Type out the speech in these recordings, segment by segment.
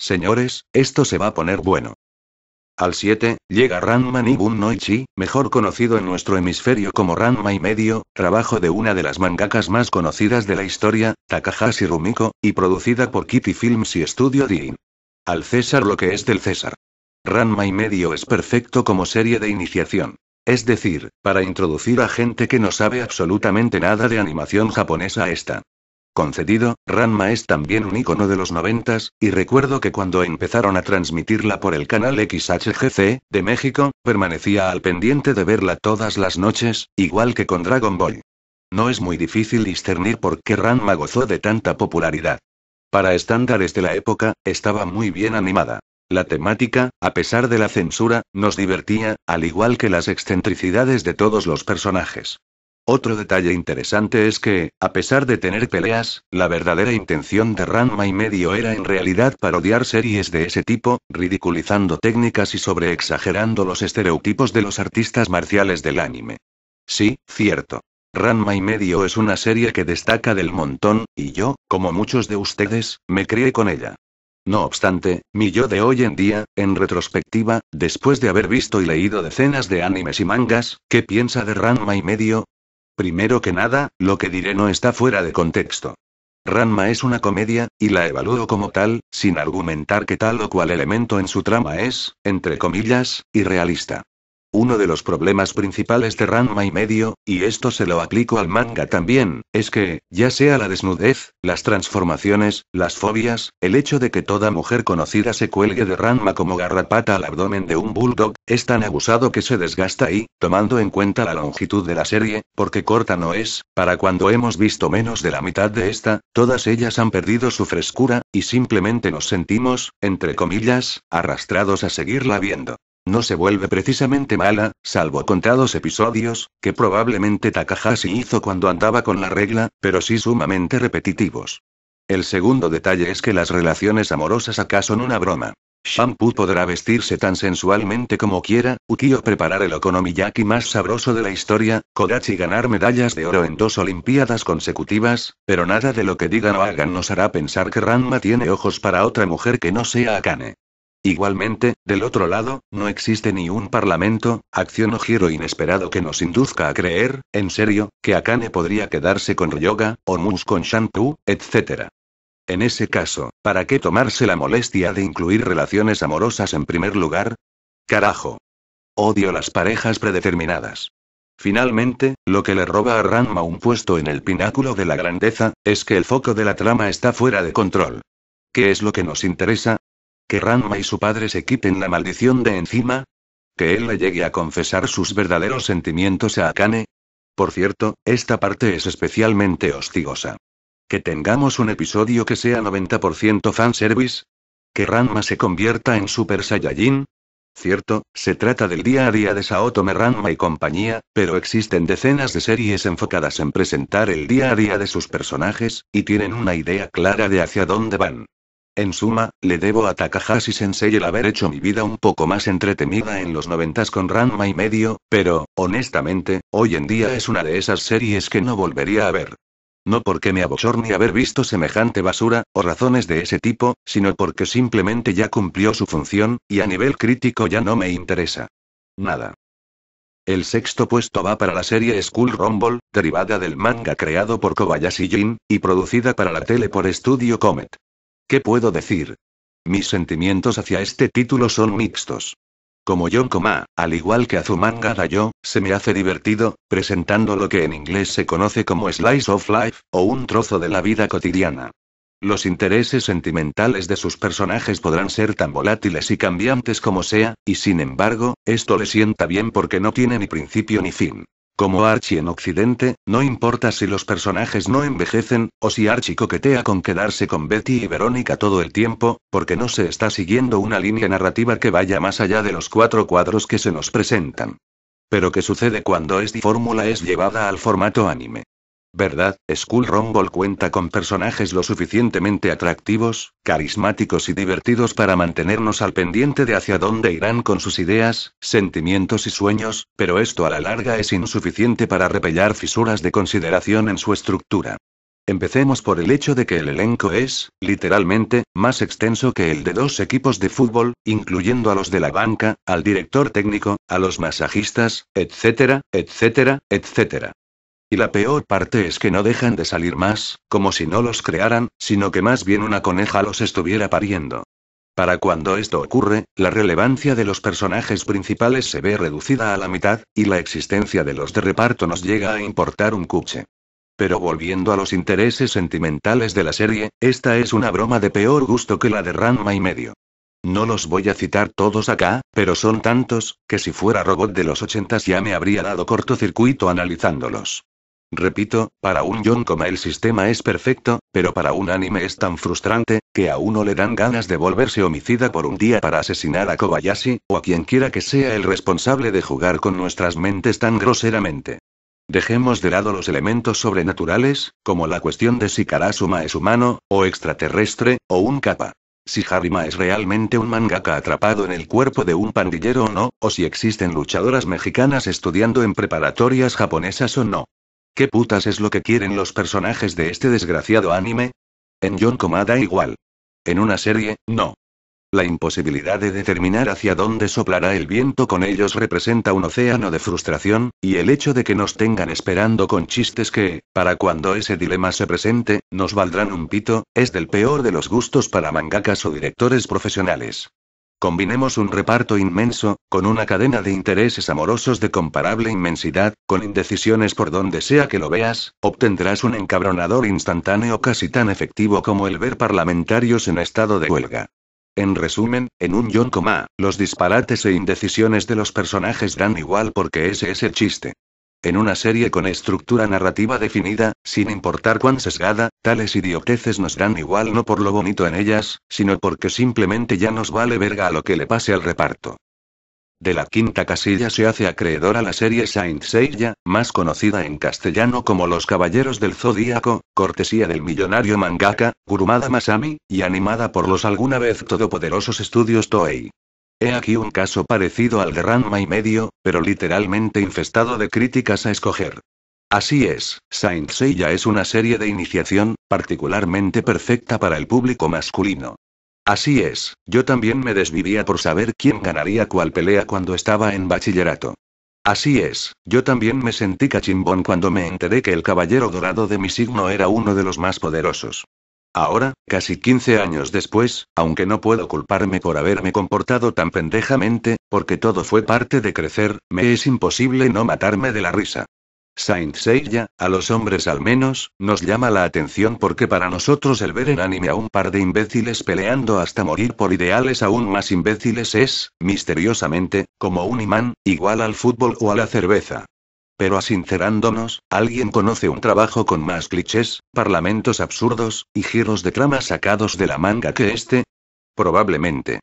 Señores, esto se va a poner bueno. Al 7, llega Ranma Nibun Noichi, mejor conocido en nuestro hemisferio como Ranma y medio, trabajo de una de las mangakas más conocidas de la historia, Takahashi Rumiko, y producida por Kitty Films y Studio Dean. Al César lo que es del César. Ranma y medio es perfecto como serie de iniciación. Es decir, para introducir a gente que no sabe absolutamente nada de animación japonesa a esta. Concedido, Ranma es también un icono de los noventas, y recuerdo que cuando empezaron a transmitirla por el canal XHGC, de México, permanecía al pendiente de verla todas las noches, igual que con Dragon Ball. No es muy difícil discernir por qué Ranma gozó de tanta popularidad. Para estándares de la época, estaba muy bien animada. La temática, a pesar de la censura, nos divertía, al igual que las excentricidades de todos los personajes. Otro detalle interesante es que, a pesar de tener peleas, la verdadera intención de Ranma y medio era en realidad parodiar series de ese tipo, ridiculizando técnicas y sobreexagerando los estereotipos de los artistas marciales del anime. Sí, cierto. Ranma y medio es una serie que destaca del montón, y yo, como muchos de ustedes, me crié con ella. No obstante, mi yo de hoy en día, en retrospectiva, después de haber visto y leído decenas de animes y mangas, ¿qué piensa de Ranma y medio? Primero que nada, lo que diré no está fuera de contexto. Ranma es una comedia, y la evalúo como tal, sin argumentar que tal o cual elemento en su trama es, entre comillas, irrealista. Uno de los problemas principales de Ranma y medio, y esto se lo aplico al manga también, es que, ya sea la desnudez, las transformaciones, las fobias, el hecho de que toda mujer conocida se cuelgue de Ranma como garrapata al abdomen de un bulldog, es tan abusado que se desgasta y, tomando en cuenta la longitud de la serie, porque corta no es, para cuando hemos visto menos de la mitad de esta, todas ellas han perdido su frescura, y simplemente nos sentimos, entre comillas, arrastrados a seguirla viendo. No se vuelve precisamente mala, salvo contados episodios, que probablemente Takahashi hizo cuando andaba con la regla, pero sí sumamente repetitivos. El segundo detalle es que las relaciones amorosas acaso son una broma. Shampoo podrá vestirse tan sensualmente como quiera, Ukio preparar el okonomiyaki más sabroso de la historia, Kodachi ganar medallas de oro en dos olimpiadas consecutivas, pero nada de lo que digan o hagan nos hará pensar que Ranma tiene ojos para otra mujer que no sea Akane. Igualmente, del otro lado, no existe ni un parlamento, acción o giro inesperado que nos induzca a creer, en serio, que Akane podría quedarse con Ryoga, o Mus con Shantu, etc. En ese caso, ¿para qué tomarse la molestia de incluir relaciones amorosas en primer lugar? Carajo. Odio las parejas predeterminadas. Finalmente, lo que le roba a Ranma un puesto en el pináculo de la grandeza, es que el foco de la trama está fuera de control. ¿Qué es lo que nos interesa? que Ranma y su padre se quiten la maldición de encima, que él le llegue a confesar sus verdaderos sentimientos a Akane. Por cierto, esta parte es especialmente hostigosa. Que tengamos un episodio que sea 90% fanservice. Que Ranma se convierta en Super Saiyajin. Cierto, se trata del día a día de Saotome Ranma y compañía, pero existen decenas de series enfocadas en presentar el día a día de sus personajes, y tienen una idea clara de hacia dónde van. En suma, le debo a Takahashi Sensei el haber hecho mi vida un poco más entretenida en los noventas con Ranma y medio, pero, honestamente, hoy en día es una de esas series que no volvería a ver. No porque me ni haber visto semejante basura, o razones de ese tipo, sino porque simplemente ya cumplió su función, y a nivel crítico ya no me interesa. Nada. El sexto puesto va para la serie School Rumble, derivada del manga creado por Kobayashi Jin, y producida para la tele por Studio Comet. ¿Qué puedo decir? Mis sentimientos hacia este título son mixtos. Como Yonkoma, al igual que Azumanga yo, se me hace divertido, presentando lo que en inglés se conoce como slice of life, o un trozo de la vida cotidiana. Los intereses sentimentales de sus personajes podrán ser tan volátiles y cambiantes como sea, y sin embargo, esto le sienta bien porque no tiene ni principio ni fin. Como Archie en Occidente, no importa si los personajes no envejecen, o si Archie coquetea con quedarse con Betty y Verónica todo el tiempo, porque no se está siguiendo una línea narrativa que vaya más allá de los cuatro cuadros que se nos presentan. Pero ¿qué sucede cuando esta fórmula es llevada al formato anime? ¿Verdad? Skull Rumble cuenta con personajes lo suficientemente atractivos, carismáticos y divertidos para mantenernos al pendiente de hacia dónde irán con sus ideas, sentimientos y sueños, pero esto a la larga es insuficiente para repellar fisuras de consideración en su estructura. Empecemos por el hecho de que el elenco es, literalmente, más extenso que el de dos equipos de fútbol, incluyendo a los de la banca, al director técnico, a los masajistas, etcétera, etcétera, etcétera. Y la peor parte es que no dejan de salir más, como si no los crearan, sino que más bien una coneja los estuviera pariendo. Para cuando esto ocurre, la relevancia de los personajes principales se ve reducida a la mitad, y la existencia de los de reparto nos llega a importar un cuche. Pero volviendo a los intereses sentimentales de la serie, esta es una broma de peor gusto que la de Ranma y medio. No los voy a citar todos acá, pero son tantos, que si fuera robot de los 80 ya me habría dado cortocircuito analizándolos. Repito, para un yonkoma el sistema es perfecto, pero para un anime es tan frustrante, que a uno le dan ganas de volverse homicida por un día para asesinar a Kobayashi, o a quien quiera que sea el responsable de jugar con nuestras mentes tan groseramente. Dejemos de lado los elementos sobrenaturales, como la cuestión de si Karasuma es humano, o extraterrestre, o un capa si Harima es realmente un mangaka atrapado en el cuerpo de un pandillero o no, o si existen luchadoras mexicanas estudiando en preparatorias japonesas o no. ¿Qué putas es lo que quieren los personajes de este desgraciado anime? En John Comada igual. En una serie, no. La imposibilidad de determinar hacia dónde soplará el viento con ellos representa un océano de frustración, y el hecho de que nos tengan esperando con chistes que, para cuando ese dilema se presente, nos valdrán un pito, es del peor de los gustos para mangakas o directores profesionales. Combinemos un reparto inmenso, con una cadena de intereses amorosos de comparable inmensidad, con indecisiones por donde sea que lo veas, obtendrás un encabronador instantáneo casi tan efectivo como el ver parlamentarios en estado de huelga. En resumen, en un John coma, los disparates e indecisiones de los personajes dan igual porque ese es el chiste. En una serie con estructura narrativa definida, sin importar cuán sesgada, tales idioteces nos dan igual no por lo bonito en ellas, sino porque simplemente ya nos vale verga a lo que le pase al reparto. De la quinta casilla se hace acreedora la serie Saint Seiya, más conocida en castellano como Los Caballeros del Zodíaco, cortesía del millonario mangaka, Kurumada Masami, y animada por los alguna vez todopoderosos estudios Toei. He aquí un caso parecido al de Ranma y medio, pero literalmente infestado de críticas a escoger. Así es, Saint Seiya es una serie de iniciación, particularmente perfecta para el público masculino. Así es, yo también me desvivía por saber quién ganaría cuál pelea cuando estaba en bachillerato. Así es, yo también me sentí cachimbón cuando me enteré que el caballero dorado de mi signo era uno de los más poderosos. Ahora, casi 15 años después, aunque no puedo culparme por haberme comportado tan pendejamente, porque todo fue parte de crecer, me es imposible no matarme de la risa. Saint Seiya, a los hombres al menos, nos llama la atención porque para nosotros el ver en anime a un par de imbéciles peleando hasta morir por ideales aún más imbéciles es, misteriosamente, como un imán, igual al fútbol o a la cerveza. Pero asincerándonos, ¿alguien conoce un trabajo con más clichés, parlamentos absurdos, y giros de trama sacados de la manga que este? Probablemente.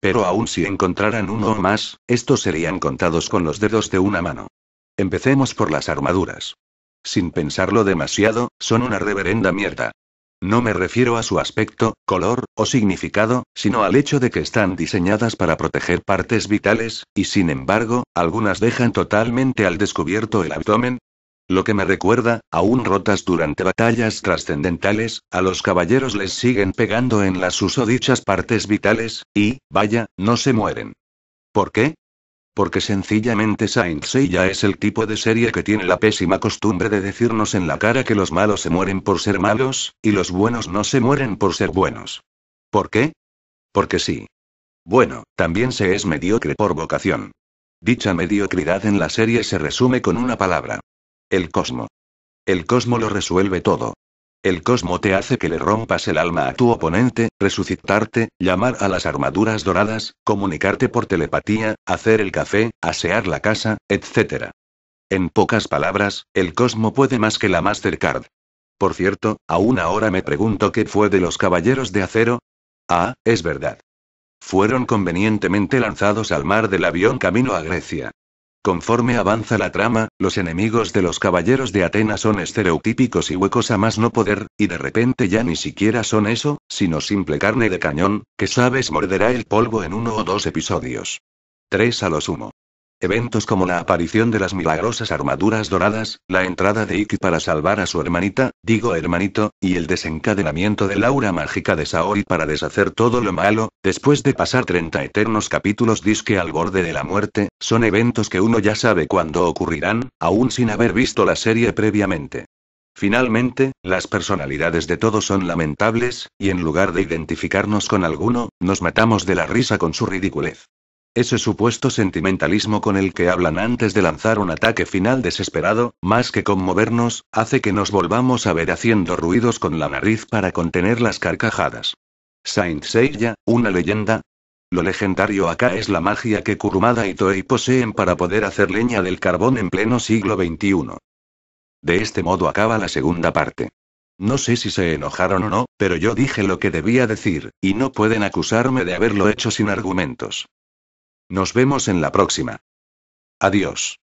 Pero aún si encontraran uno o más, estos serían contados con los dedos de una mano. Empecemos por las armaduras. Sin pensarlo demasiado, son una reverenda mierda. No me refiero a su aspecto, color, o significado, sino al hecho de que están diseñadas para proteger partes vitales, y sin embargo, algunas dejan totalmente al descubierto el abdomen. Lo que me recuerda, aún rotas durante batallas trascendentales, a los caballeros les siguen pegando en las susodichas partes vitales, y, vaya, no se mueren. ¿Por qué? porque sencillamente Saint ya es el tipo de serie que tiene la pésima costumbre de decirnos en la cara que los malos se mueren por ser malos, y los buenos no se mueren por ser buenos. ¿Por qué? Porque sí. Bueno, también se es mediocre por vocación. Dicha mediocridad en la serie se resume con una palabra. El cosmo. El cosmo lo resuelve todo. El cosmo te hace que le rompas el alma a tu oponente, resucitarte, llamar a las armaduras doradas, comunicarte por telepatía, hacer el café, asear la casa, etc. En pocas palabras, el cosmo puede más que la Mastercard. Por cierto, aún ahora me pregunto qué fue de los caballeros de acero. Ah, es verdad. Fueron convenientemente lanzados al mar del avión camino a Grecia. Conforme avanza la trama, los enemigos de los caballeros de Atenas son estereotípicos y huecos a más no poder, y de repente ya ni siquiera son eso, sino simple carne de cañón, que sabes morderá el polvo en uno o dos episodios. 3 a lo sumo. Eventos como la aparición de las milagrosas armaduras doradas, la entrada de Ikki para salvar a su hermanita, digo hermanito, y el desencadenamiento del aura mágica de Saori para deshacer todo lo malo, después de pasar 30 eternos capítulos disque al borde de la muerte, son eventos que uno ya sabe cuándo ocurrirán, aún sin haber visto la serie previamente. Finalmente, las personalidades de todos son lamentables, y en lugar de identificarnos con alguno, nos matamos de la risa con su ridiculez ese supuesto sentimentalismo con el que hablan antes de lanzar un ataque final desesperado, más que conmovernos, hace que nos volvamos a ver haciendo ruidos con la nariz para contener las carcajadas. Saint Seiya, una leyenda. Lo legendario acá es la magia que Kurumada y Toei poseen para poder hacer leña del carbón en pleno siglo XXI. De este modo acaba la segunda parte. No sé si se enojaron o no, pero yo dije lo que debía decir, y no pueden acusarme de haberlo hecho sin argumentos. Nos vemos en la próxima. Adiós.